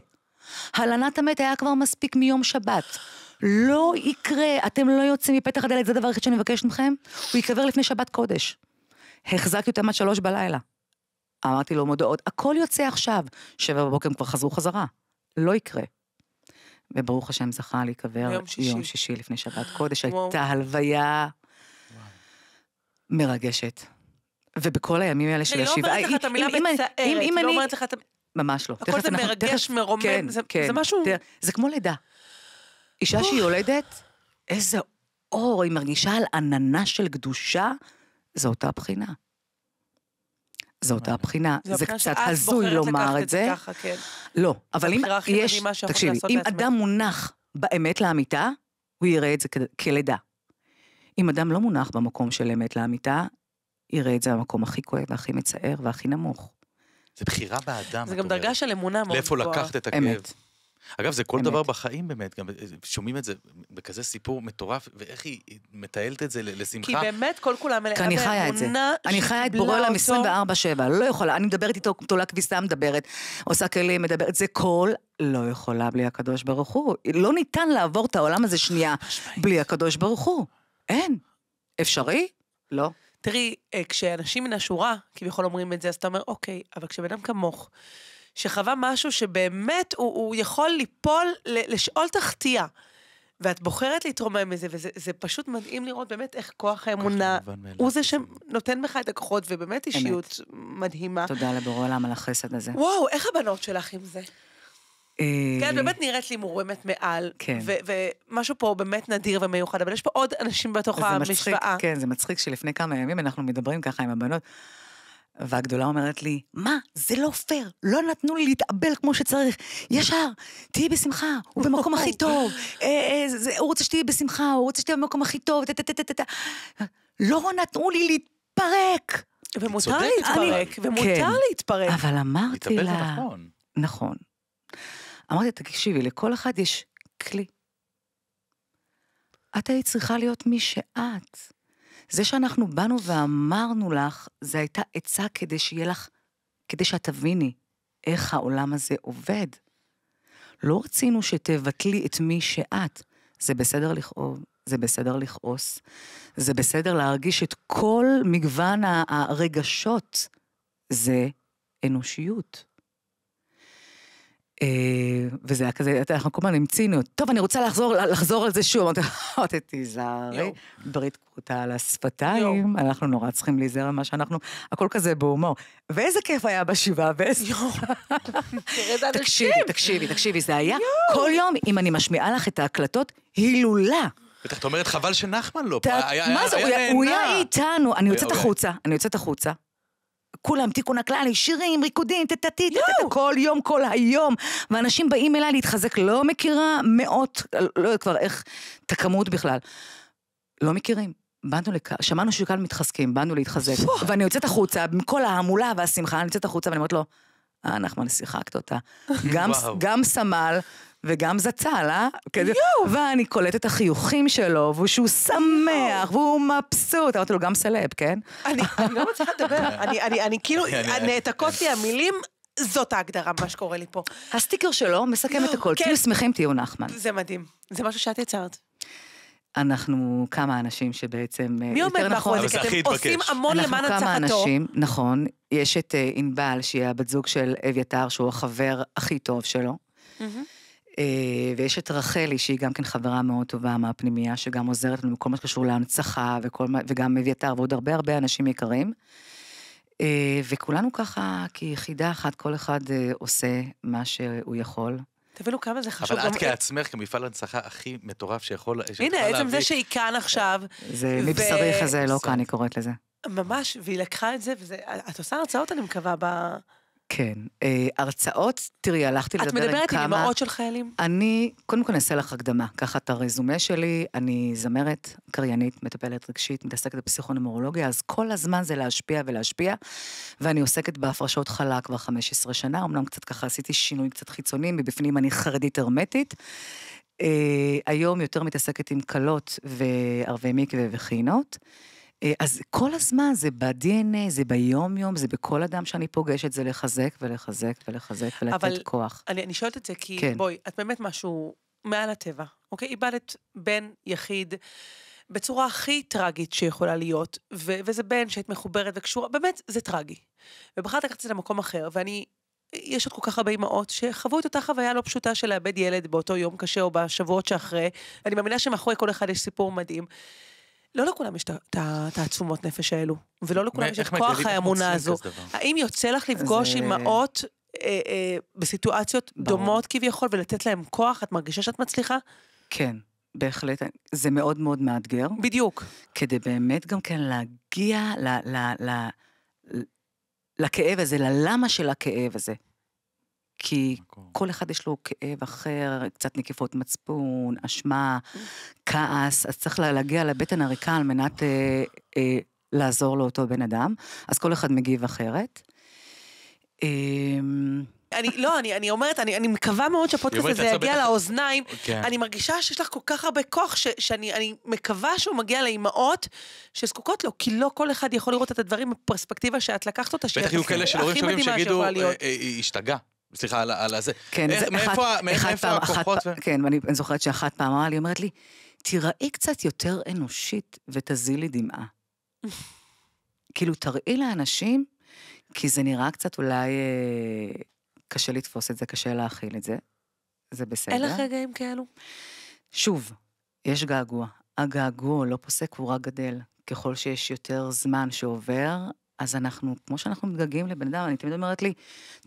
הלנת המת היה כבר מספיק מיום שבת. לא יקרה, אתם לא יוצאים מפתח הדלת, זה הדבר היחיד שאני מבקשת מכם. הוא ייקבר לפני שבת קודש. החזקתי אותם עד שלוש בלילה. אמרתי לו מודעות, הכל יוצא עכשיו. שבע בבוקר הם כבר חזרו חזרה. לא יקרה. וברוך השם זכה להיקבר יום שישי. יום שישי לפני שבת קודש, הייתה הלוויה מרגשת. ובכל הימים האלה של השבעה... אני לא אומרת לך את המילה מצערת, אני לא אומרת לך את... המילה... ממש לא. הכל זה מרגש, מרומם, כן, זה כן. משהו... זה כמו לידה. אישה שהיא יולדת, איזה אור, היא מרגישה על עננה של קדושה, זו אותה בחינה. זו אותה הבחינה, זה קצת הזוי לומר את זה. כן. לא, אבל אם יש, תקשיבי, אם אדם מונח באמת לאמיתה, הוא יראה את זה כלידה. אם אדם לא מונח במקום של אמת לאמיתה, יראה את זה במקום הכי כואב והכי מצער והכי נמוך. זה בחירה באדם. זה גם דרגה של אמונה מאוד גבוהה. לאיפה לקחת את הכאב. אמת. אגב, זה כל אמת. דבר בחיים באמת, גם אה, שומעים את זה בכזה סיפור מטורף, ואיך היא מטיילת את זה לשמחה. כי באמת כל כולם מלאה באמונה. שקיבלה אותו. אני חיה את בורא עולם 24-7, לא יכולה, אני מדברת איתו, תולה כביסה מדברת, עושה כלים, מדברת, זה כל, לא יכולה בלי הקדוש ברוך הוא. לא ניתן לעבור את העולם הזה שנייה בלי הקדוש ברוך הוא. אין. אפשרי? לא. תראי, אה, כשאנשים מן השורה כביכול אומרים את זה, אז אתה אומר, אוקיי, אבל כשבן אדם כמוך, שחווה משהו שבאמת הוא, הוא יכול ליפול, לשאול תחתיה, ואת בוחרת להתרומם מזה, וזה פשוט מדהים לראות באמת איך כוח האמונה, הוא זה שנותן בך את הכוחות, ובאמת אישיות אמת. מדהימה. תודה לבורא עולם על החסד הזה. וואו, איך הבנות שלך עם זה? אה, כן, באמת נראית לי מורמת מעל, כן. ומשהו פה באמת נדיר ומיוחד, אבל יש פה עוד אנשים בתוך המשוואה. כן, זה מצחיק שלפני כמה ימים אנחנו מדברים ככה עם הבנות, והגדולה אומרת לי, מה, זה לא פייר, לא נתנו לי להתאבל כמו שצריך, ישר, תהיי בשמחה, הוא במקום הכי טוב, אה, אה, הוא רוצה שתהיי בשמחה, הוא רוצה שתהיי במקום הכי טוב, לא נתנו לי להתפרק. ומותר להתפרק, ומותר כן. להתפרק. אבל אמרתי לה... נכון. נכון. אמרתי, תקשיבי, לכל אחד יש כלי. את היית צריכה להיות מי שאת. זה שאנחנו באנו ואמרנו לך, זה הייתה עצה כדי שיהיה לך, כדי שאת תביני איך העולם הזה עובד. לא רצינו שתבטלי את מי שאת. זה בסדר לכאוב, זה בסדר לכעוס, זה בסדר להרגיש את כל מגוון הרגשות. זה אנושיות. אה, וזה היה כזה, אנחנו כל הזמן המצינו, טוב, אני רוצה לחזור, לחזור על זה שוב. אמרתי, אה, תיזהרי, ברית כרותה על השפתיים, אנחנו נורא צריכים להיזהר על מה שאנחנו, הכל כזה בהומור. ואיזה כיף היה בשבעה, ואיזה... תקשיבי, תקשיבי, תקשיבי, זה היה כל יום, אם אני משמיעה לך את ההקלטות, הילולה. בטח, את אומרת, חבל שנחמן לא פה, היה נהנה. מה זה, הוא היה איתנו, אני יוצאת אוקיי. החוצה, אני יוצאת החוצה, כולם תיקון הכלל, שירים, ריקודים, טטטי, טטטי, כל יום, כל היום. ואנשים באים אליי להתחזק, לא מכירה מאות, לא יודעת כבר איך, את הכמות בכלל. לא מכירים. באנו לכאן, שמענו שכאן מתחזקים, באנו להתחזק. ואני יוצאת החוצה, עם כל ההמולה והשמחה, אני יוצאת החוצה ואני אומרת לו, אה, נחמן, שיחקת אותה. גם סמל, וגם זצ"ל, אה? יואו! ואני קולטת את החיוכים שלו, ושהוא שמח, והוא מבסוט. אמרתי לו, גם סלב, כן? אני לא רוצה לדבר, אני כאילו, כן, נעתקות לי המילים. זאת ההגדרה, מה שקורה לי פה. הסטיקר שלו מסכם את הכל. תהיו כן. כאילו שמחים, תהיו נחמן. זה מדהים. זה משהו שאת יצרת. אנחנו כמה אנשים שבעצם, אה, מי עומד נכון- מאחורי זה? כי אתם עושים המון למען הצלחתו. אנחנו כמה אנשים, נכון. יש את אה, ענבל, שהיא הבת זוג של אביתר, שהוא החבר הכי טוב שלו. Mm-hmm. אה, ויש את רחלי, שהיא גם כן חברה מאוד טובה מהפנימייה, שגם עוזרת לנו בכל מה שקשור להנצחה, וכל, וגם אביתר ועוד הרבה הרבה אנשים יקרים. אה, וכולנו ככה, כיחידה אחת, כל אחד אה, עושה מה שהוא יכול. תבינו כמה זה חשוב. אבל את כעצמך, כמפעל הנצחה הכי מטורף שיכול להביא... הנה, עצם זה שהיא כאן כן. עכשיו. זה מבשרי כזה, לא כאן, אני קוראת לזה. ממש, והיא לקחה את זה, ואת עושה הרצאות, אני מקווה, ב... כן. אה, הרצאות, תראי, הלכתי לדבר עם כמה... את מדברת עם אמהות של חיילים? אני, קודם כל אעשה לך הקדמה. ככה את הרזומה שלי, אני זמרת, קריינית, מטפלת רגשית, מתעסקת בפסיכונומרולוגיה, אז כל הזמן זה להשפיע ולהשפיע, ואני עוסקת בהפרשות חלה כבר 15 שנה, אמנם קצת ככה עשיתי שינוי קצת חיצוני, מבפנים אני חרדית הרמטית. אה, היום יותר מתעסקת עם כלות וערבי מקווה וחינות. אה, אז כל הזמן זה ב-DNA, זה ביום-יום, זה בכל אדם שאני פוגשת, זה לחזק ולחזק ולחזק ולתת אבל כוח. אבל אני, אני שואלת את זה כי, כן. בואי, את באמת משהו מעל הטבע, אוקיי? איבדת בן יחיד. בצורה הכי טרגית שיכולה להיות, ו- וזה בן שהיית מחוברת וקשורה, באמת, זה טרגי. ובחרת לקחת את זה למקום אחר, ואני יש עוד כל כך הרבה אמהות שחוו את אותה חוויה לא פשוטה של לאבד ילד באותו יום קשה או בשבועות שאחרי. אני מאמינה שמאחורי כל אחד יש סיפור מדהים. לא לכולם יש את העצומות נפש האלו, ולא לכולם יש את כוח האמונה הזו. האם יוצא לך לפגוש אה, אימהות אה, אה, בסיטואציות דומות כביכול, ולתת להם כוח? את מרגישה שאת מצליחה? כן, בהחלט. זה מאוד מאוד מאתגר. בדיוק. כדי באמת גם כן להגיע ל, לכאב הזה, ללמה של הכאב הזה. כי מקום. כל אחד יש לו כאב אחר, קצת נקיפות מצפון, אשמה, כעס, אז צריך להגיע לבטן הריקה על מנת אה, אה, לעזור לאותו בן אדם, אז כל אחד מגיב אחרת. אה, אני, לא, אני, אני אומרת, אני, אני מקווה מאוד שהפודקאסט הזה יגיע בטח... לאוזניים. כן. אני מרגישה שיש לך כל כך הרבה כוח, ש, שאני אני מקווה שהוא מגיע לאימהות שזקוקות לו, כי לא כל אחד יכול לראות את הדברים בפרספקטיבה שאת לקחת אותה, שהיא הכי מדהימה שיכולה להיות. בטח יהיו כאלה של הורים שומעים שיגידו, אה, אה, אה, השתגע. סליחה, על, על הזה. כן, איך, זה מאיפה, אחת, מאיפה, אחת פעם, הכוחות? אחת, ו... כן, ואני זוכרת שאחת פעם אמרה לי, אומרת לי, תיראי קצת יותר אנושית ותזילי דמעה. כאילו, תראי לאנשים, כי זה נראה קצת אולי אה, קשה לתפוס את זה, קשה להכיל את זה. זה בסדר. אין לך רגעים כאלו? שוב, יש געגוע. הגעגוע לא פוסק, הוא רק גדל. ככל שיש יותר זמן שעובר, אז אנחנו, כמו שאנחנו מתגעגעים לבן אדם, אני תמיד אומרת לי,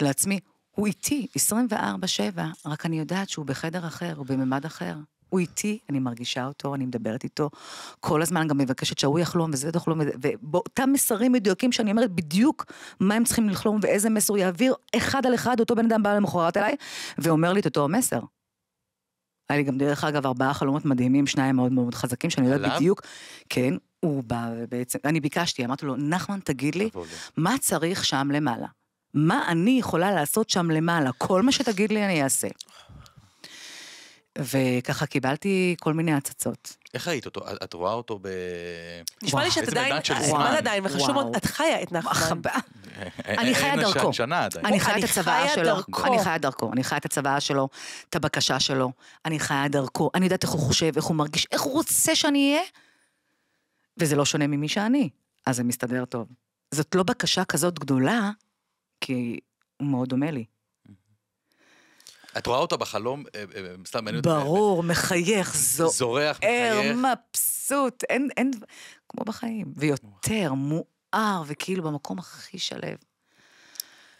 לעצמי, הוא איתי 24-7, רק אני יודעת שהוא בחדר אחר, הוא בממד אחר. הוא איתי, אני מרגישה אותו, אני מדברת איתו כל הזמן, גם מבקשת שההוא יחלום וזה יחלום, ובאותם מסרים מדויקים שאני אומרת בדיוק מה הם צריכים לחלום ואיזה מסר הוא יעביר, אחד על אחד אותו בן אדם בא למחרת אליי, ואומר לי את אותו המסר. היה לי גם דרך אגב ארבעה חלומות מדהימים, שניים מאוד מאוד חזקים, שאני יודעת בדיוק, כן, הוא בא בעצם, אני ביקשתי, אמרתי לו, נחמן, תגיד לי, מה צריך שם למעלה? מה אני יכולה לעשות שם למעלה? כל מה שתגיד לי אני אעשה. וככה קיבלתי כל מיני הצצות. איך ראית אותו? את רואה אותו ב... נשמע לי שאת עדיין, מה אה, עדיין? וחשוב מאוד, את חיה את נחמן. אני חיה דרכו. אני חיה את הצוואה שלו. אני חיה דרכו. אני חיה את הצוואה שלו, את הבקשה שלו. אני חיה דרכו. אני יודעת איך הוא חושב, איך הוא מרגיש, איך הוא רוצה שאני אהיה. וזה לא שונה ממי שאני. אז זה מסתדר טוב. זאת לא בקשה כזאת גדולה כי הוא מאוד דומה לי. את רואה אותה בחלום, אה, אה, אה, סתם מעניין אותך. ברור, מחייך, זו... זורח, מחייך. מבסוט, אין, אין, כמו בחיים. ויותר מואר, וכאילו במקום הכי שלו.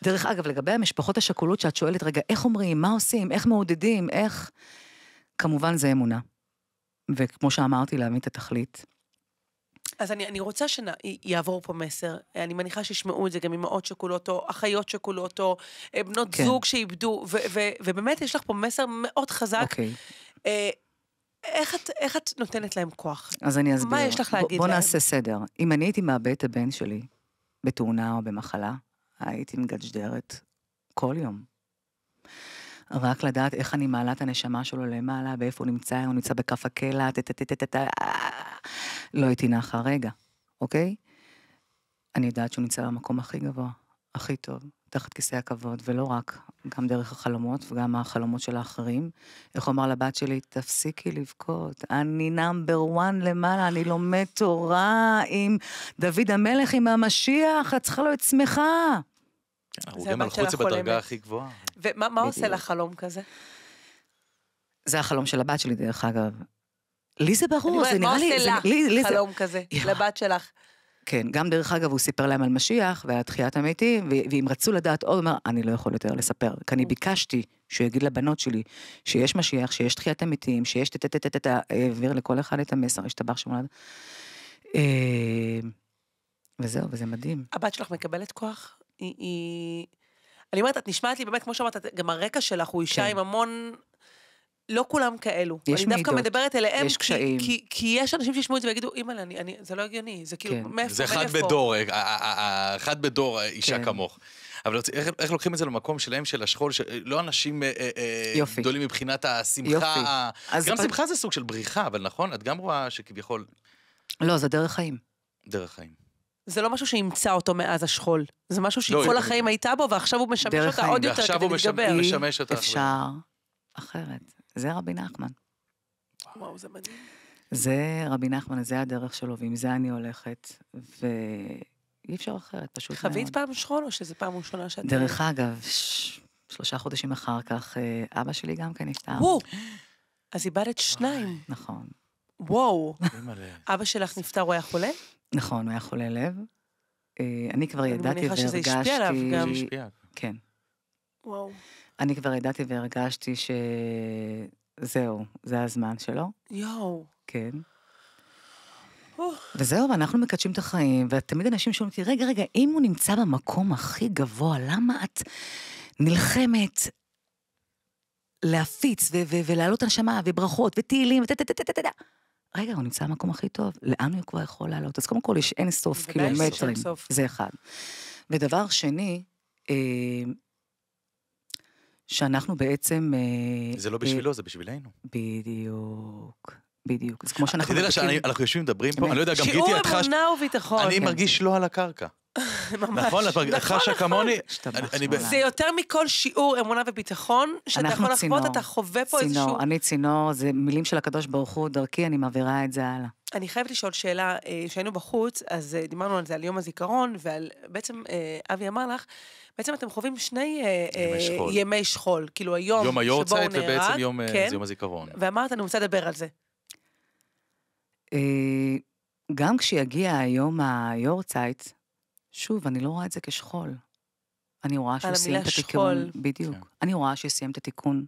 דרך אגב, לגבי המשפחות השכולות שאת שואלת, רגע, איך אומרים, מה עושים, איך מעודדים, איך... כמובן זה אמונה. וכמו שאמרתי, להבין את התכלית. אז אני, אני רוצה שיעבור פה מסר. אני מניחה שישמעו את זה גם אמהות שכולות, או אחיות שכולות, או אה, בנות כן. זוג שאיבדו, ו, ו, ובאמת יש לך פה מסר מאוד חזק. Okay. אוקיי. אה, איך את, איך את נותנת להם כוח? אז אני אסביר. מה יש לך להגיד להם? בוא נעשה סדר. אם אני הייתי מאבד את הבן שלי בתאונה או במחלה, הייתי מגדשדרת כל יום. רק לדעת איך אני מעלה את הנשמה שלו למעלה, ואיפה הוא נמצא, הוא נמצא בכף הקלע, לא הייתי נחה רגע, אוקיי? אני יודעת שהוא נמצא במקום הכי גבוה, הכי טוב, תחת כיסא הכבוד, ולא רק, גם דרך החלומות וגם החלומות של האחרים. איך אמר לבת שלי? תפסיקי לבכות, אני נאמבר וואן למעלה, אני לומד תורה עם דוד המלך, עם המשיח, את צריכה לו את שמחה. הרוגי מלכות זה בדרגה הכי גבוהה. ומה עושה לחלום כזה? זה החלום של הבת שלי, דרך אגב. לי זה ברור, זה נראה לי... אני אומרת, מה עושה לך חלום כזה, לבת שלך? כן, גם דרך אגב, הוא סיפר להם על משיח ועל תחיית המתים, ואם רצו לדעת עוד, הוא אמר, אני לא יכול יותר לספר, כי אני mm. ביקשתי שהוא יגיד לבנות שלי שיש משיח, שיש תחיית המתים, שיש טה-טה-טה-טה, העביר לכל אחד את המסר, השתבח שמולד. אה, וזהו, וזה מדהים. הבת שלך מקבלת כוח? היא... אני אומרת, את נשמעת לי באמת, כמו שאמרת, גם הרקע שלך הוא אישה כן. עם המון לא כולם כאלו. יש מידות. אני דווקא מידות, מדברת אליהם, יש כי, קשיים. כי, כי יש אנשים שישמעו את זה ויגידו, אימא'לה, אני, אני, זה לא הגיוני, זה כאילו, כן. מאיפה, זה אחד בדור, אה, אה, אה, אחד בדור אישה כן. כמוך. אבל איך, איך לוקחים את זה למקום שלהם, של השכול, שלא אנשים אה, אה, גדולים מבחינת השמחה. יופי. גם פ... שמחה זה סוג של בריחה, אבל נכון? את גם רואה שכביכול... לא, זה דרך חיים. דרך חיים. זה לא משהו שימצא אותו מאז השכול, זה משהו לא, שכל לא, החיים הייתה בו, ועכשיו הוא משמש אותה חיים. עוד יותר כדי להתגבר. ועכשיו הוא משמש אותה. אפשר אחרת. זה רבי נחמן. וואו, זה מדהים. זה רבי נחמן, זה הדרך שלו, ועם זה אני הולכת, ואי אפשר אחרת, פשוט מאוד. חווית פעם שכול, או שזו פעם ראשונה שאת... דרך אגב, שלושה חודשים אחר כך, אה, אבא שלי גם כן נפטר. וואו, אז איבדת שניים. נכון. וואו. אבא שלך נפטר, הוא היה חולה? נכון, הוא היה חולה לב. אה, אני כבר ידעתי והרגשתי... אני מניחה שזה השפיע עליו גם. כן. וואו. אני כבר ידעתי והרגשתי שזהו, זה הזמן שלו. יואו. כן. וזהו, ואנחנו מקדשים את החיים, ותמיד אנשים שואלים אותי, רגע, רגע, אם הוא נמצא במקום הכי גבוה, למה את נלחמת להפיץ ולהעלות הנשמה וברכות ותהילים וטה-טה-טה-טה-טה? רגע, הוא נמצא במקום הכי טוב, לאן הוא כבר יכול לעלות? אז קודם כל יש אין סוף קילומטרים, זה אחד. ודבר שני, אה, שאנחנו בעצם... אה, זה לא בשבילו, זה בשבילנו. בדיוק. בדיוק. זה כמו שאנחנו... אתה יודע שאנחנו יושבים, ומדברים פה, אני לא יודע, גם גיטי, שיעור אמונה וביטחון. אני כן. מרגיש לא על הקרקע. ממש. נכון, את חשה כמוני. זה יותר מכל שיעור אמונה וביטחון, שאתה יכול לחוות, אתה חווה פה איזשהו... אני צינור, זה מילים של הקדוש ברוך הוא, דרכי אני מעבירה את זה הלאה. אני חייבת לשאול שאלה, אה, כשהיינו בחוץ, אז אה, דיברנו על זה, על יום הזיכרון, ועל, בעצם, אה, אבי אמר לך, בעצם אתם חווים שני ימי שכול, ימי שכול. כאילו היום שבו הוא נהרג, יום היורצייט ובעצם כן? יום הזיכרון. ואמרת, אני רוצה לדבר על זה. גם כשיגיע היום היורצייט, שוב, אני לא רואה את זה כשכול. אני רואה שהוא סיים את התיקון. בדיוק. כן. אני רואה שהוא סיים את התיקון.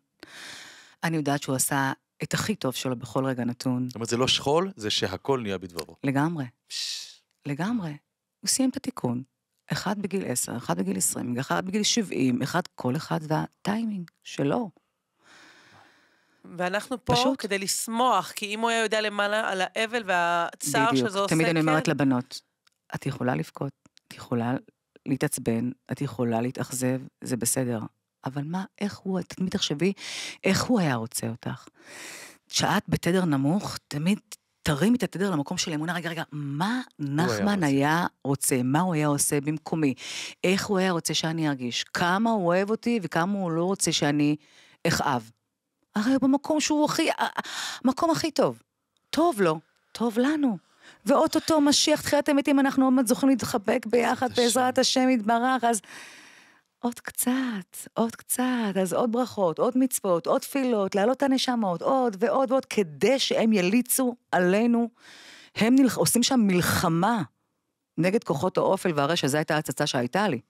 אני יודעת שהוא עשה את הכי טוב שלו בכל רגע נתון. זאת אומרת, זה לא שכול, זה שהכול נהיה בדברו. לגמרי. פש... לגמרי. הוא סיים את התיקון. אחד בגיל 10, אחד בגיל 20, אחד בגיל 70, אחד, כל אחד והטיימינג שלו. ואנחנו פה פשוט. כדי לשמוח, כי אם הוא היה יודע למעלה על האבל והצער בדיוק, שזה עושה, כן. בדיוק, תמיד אני אומרת כן. לבנות, את יכולה לבכות, את יכולה להתעצבן, את יכולה להתאכזב, זה בסדר. אבל מה, איך הוא, תמיד תחשבי, איך הוא היה רוצה אותך. כשאת בתדר נמוך, תמיד תרימי את התדר למקום של אמונה, רגע, רגע, מה נחמן היה, היה רוצה, מה הוא היה עושה במקומי, איך הוא היה רוצה שאני ארגיש, כמה הוא אוהב אותי וכמה הוא לא רוצה שאני אכאב. הרי הוא במקום שהוא הכי, המקום הכי טוב. טוב לו, טוב לנו. ואו-טו-טו משיח תחילת המתים, אנחנו עוד מעט זוכים להתחבק ביחד בעזרת השם יתברך, אז עוד קצת, עוד קצת, אז עוד ברכות, עוד מצוות, עוד תפילות, להעלות את הנשמות, עוד ועוד ועוד, כדי שהם יליצו עלינו. הם נלח... עושים שם מלחמה נגד כוחות האופל והרשע, זו הייתה ההצצה שהייתה לי.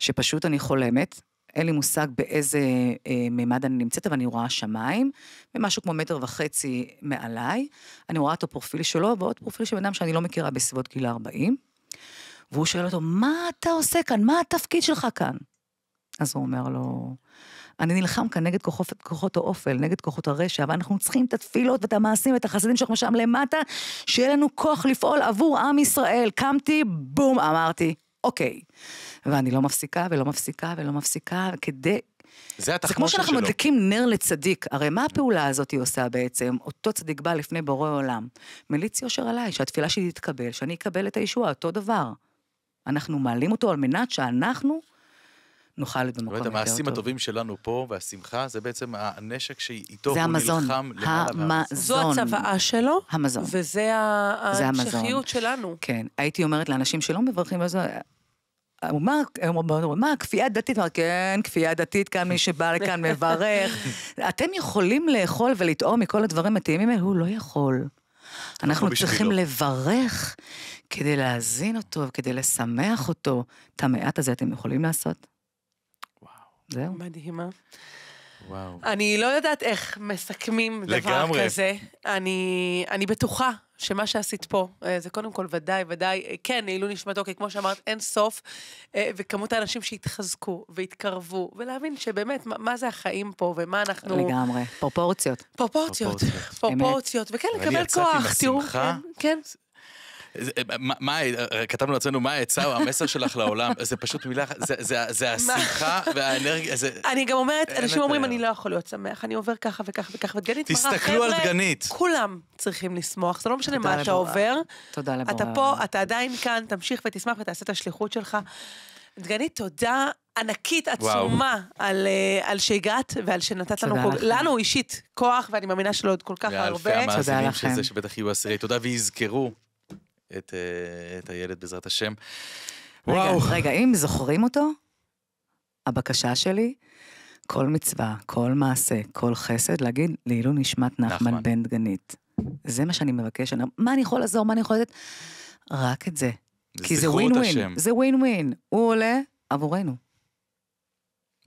שפשוט אני חולמת, אין לי מושג באיזה אה, מימד אני נמצאת, אבל אני רואה שמיים, ומשהו כמו מטר וחצי מעליי. אני רואה את הפרופיל שלו, ועוד פרופיל של אדם שאני לא מכירה בסביבות גיל 40. והוא שואל אותו, מה אתה עושה כאן? מה התפקיד שלך כאן? אז הוא אומר לו, אני נלחם כאן נגד כוחות, כוחות האופל, נגד כוחות הרשע, אבל אנחנו צריכים את התפילות ואת המעשים ואת החסדים שלנו שם למטה, שיהיה לנו כוח לפעול עבור עם ישראל. קמתי, בום, אמרתי, אוקיי. ואני לא מפסיקה ולא מפסיקה ולא מפסיקה, כדי... זה התחמושת שלו. זה כמו שאנחנו שלו. מדליקים נר לצדיק, הרי מה הפעולה הזאת היא עושה בעצם? אותו צדיק בא לפני בורא עולם. מליץ יושר עליי, שהתפילה שלי תתקבל, שאני אקבל את הישועה, אותו דבר. אנחנו מעלים אותו על מנת שאנחנו... נוכל להיות במקום יותר טוב. המעשים הטובים שלנו פה, והשמחה, זה בעצם הנשק שאיתו הוא המזון. נלחם למעלה. זה המזון. זו הצוואה שלו. המזון. וזה ההמשכיות שלנו. כן. הייתי אומרת לאנשים שלא מברכים על זה, מה, מה, כפייה דתית? כן, כפייה דתית, כאן מי שבא לכאן מברך. אתם יכולים לאכול ולטעום מכל הדברים הטעימים האלה? הוא לא יכול. אנחנו צריכים לברך כדי להזין אותו, כדי לשמח אותו. את המעט הזה אתם יכולים לעשות? זהו. מדהימה. וואו. אני לא יודעת איך מסכמים לגמרי. דבר כזה. אני, אני בטוחה שמה שעשית פה, אה, זה קודם כל ודאי, ודאי, אה, כן, נעילו נשמתו, כי כמו שאמרת, אין סוף, אה, וכמות האנשים שהתחזקו והתקרבו, ולהבין שבאמת, מה, זה החיים פה, ומה אנחנו... לגמרי, פרופורציות. פרופורציות, פרופורציות, וכן, לקבל כוח, תראו. אני יצאתי מהשמחה, כן, כן. אה, אה, אה, כתבנו לעצמנו מה העצה או המסר שלך לעולם, זה פשוט מילה, זה השמחה והאנרגיה, זה... אני גם אומרת, אנשים אומרים, אני לא יכול להיות שמח, אני עובר ככה וככה וככה, ודגנית מראה, תסתכלו על דגנית. כולם צריכים לשמוח, זה לא משנה מה אתה עובר. תודה לבורא. אתה פה, אתה עדיין כאן, תמשיך ותשמח ותעשה את השליחות שלך. דגנית, תודה ענקית, עצומה, על, על שהגעת ועל שנתת לנו, כל, לנו אישית כוח, ואני מאמינה שלא עוד כל כך הרבה. תודה לכם. ואלפי המאזינים של זה שבטח יהיו עשירי תודה ויזכרו את, אה, את הילד בעזרת השם. רגע, וואו. רגע, אם זוכרים אותו, הבקשה שלי, כל מצווה, כל מעשה, כל חסד, להגיד לעילוי נשמת נחמן, נחמן בן דגנית. זה מה שאני מבקש, אני, מה אני יכול לעזור, מה אני יכול לתת? רק את זה. כי זה ווין ווין, זה ווין ווין, הוא עולה עבורנו.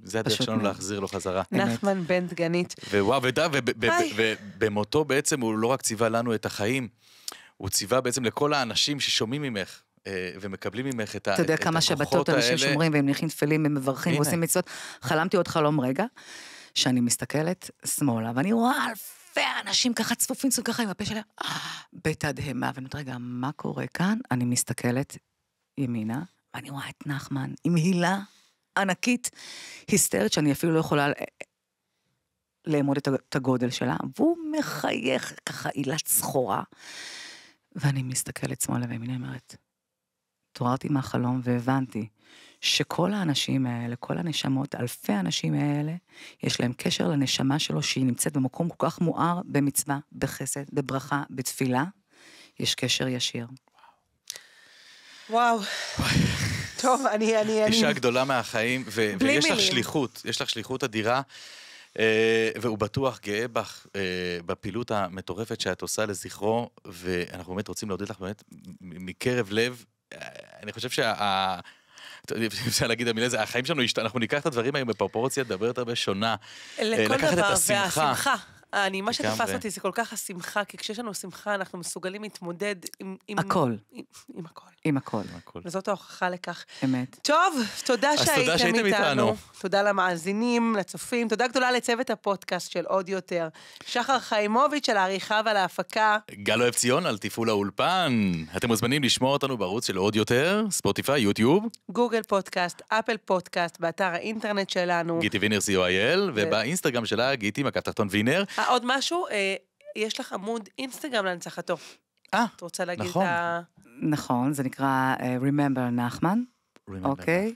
זה הדרך שלנו להחזיר לו חזרה. נחמן בן דגנית. ווואו, ובמותו בעצם הוא לא רק ציווה לנו את החיים, הוא ציווה בעצם לכל האנשים ששומעים ממך. אה, ומקבלים ממך את הכוחות האלה. אתה יודע כמה שבתות אנשים שומרים והם נכים תפלים, הם מברכים, עושים מצוות. חלמתי עוד חלום רגע, שאני מסתכלת שמאלה, ואני רואה אלפי אנשים ככה צפופים, צפופים ככה עם הפה שלהם, אה, בתדהמה, ואני אומרת, רגע, מה קורה כאן? אני מסתכלת ימינה, ואני רואה את נחמן עם הילה ענקית, היסטרית, שאני אפילו לא יכולה אה, לאמוד את הגודל שלה, והוא מחייך ככה עילת סחורה. ואני מסתכלת שמאלה וימינה אומרת, התעוררתי מהחלום והבנתי שכל האנשים האלה, כל הנשמות, אלפי האנשים האלה, יש להם קשר לנשמה שלו שהיא נמצאת במקום כל כך מואר במצווה, בחסד, בברכה, בתפילה, יש קשר ישיר. וואו. טוב, אני... אני אני... אישה גדולה מהחיים, ו- ויש מילים. לך שליחות, יש לך שליחות אדירה. אה, והוא בטוח גאה בך אה, בפעילות המטורפת שאת עושה לזכרו, ואנחנו באמת רוצים להודות לך באמת מקרב לב. אה, אני חושב שה... אפשר להגיד את המילה הזאת, החיים שלנו, אנחנו ניקח את הדברים היום בפרופורציה, דבר יותר בשונה. לכל דבר, והשמחה. אני, מה שתפס אותי זה כל כך השמחה, כי כשיש לנו שמחה, אנחנו מסוגלים להתמודד עם... עם הכל. עם, עם הכל. עם הכל. וזאת ההוכחה לכך. אמת. טוב, תודה שהייתם איתנו. תודה למאזינים, לצופים, תודה גדולה לצוות הפודקאסט של עוד יותר. שחר חיימוביץ' על העריכה ועל ההפקה. גל אוהב ציון על תפעול האולפן. אתם מוזמנים לשמוע אותנו בערוץ של עוד יותר, ספוטיפיי, יוטיוב. גוגל פודקאסט, אפל פודקאסט, באתר האינטרנט שלנו. גיטי וינר co.il, ובאינסטגרם שלה גיטי מקף תחתון וינר. אה, עוד משהו, אה, יש לך עמוד אינסטגרם להנצחתו. אה, את רוצה להגיד נכון. את ה... נכון, זה נקרא אה, Remember נחמן. אוקיי.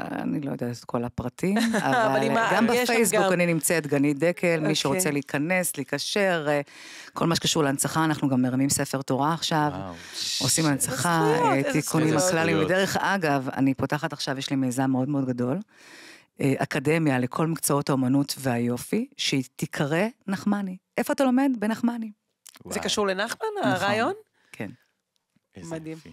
אני לא יודעת את כל הפרטים, אבל גם בפייסבוק אני נמצאת, גנית דקל, מי אוקיי. שרוצה להיכנס, להיקשר, כל מה שקשור להנצחה, אנחנו גם מרמים ספר תורה עכשיו, עושים הנצחה, תיקונים הכללים, ודרך אגב, אני פותחת עכשיו, יש לי מיזם מאוד מאוד גדול. אה, אקדמיה לכל מקצועות האומנות והיופי, שהיא תיקרא נחמני. איפה אתה לומד? בנחמני. וואי. זה קשור לנחמן, נכון, הרעיון? כן. איזה מדהים. יפי.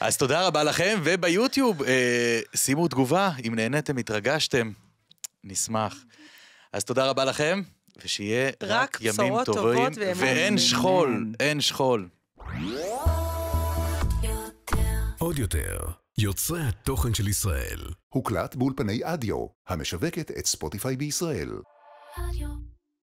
אז תודה רבה לכם, וביוטיוב, אה, שימו תגובה, אם נהניתם, התרגשתם, נשמח. אז תודה רבה לכם, ושיהיה רק, רק ימים טובים, ואין שכול, אין שכול. עוד יותר. יוצרי התוכן של ישראל. הוקלט באולפני אדיו, המשווקת את ספוטיפיי בישראל. אדיו.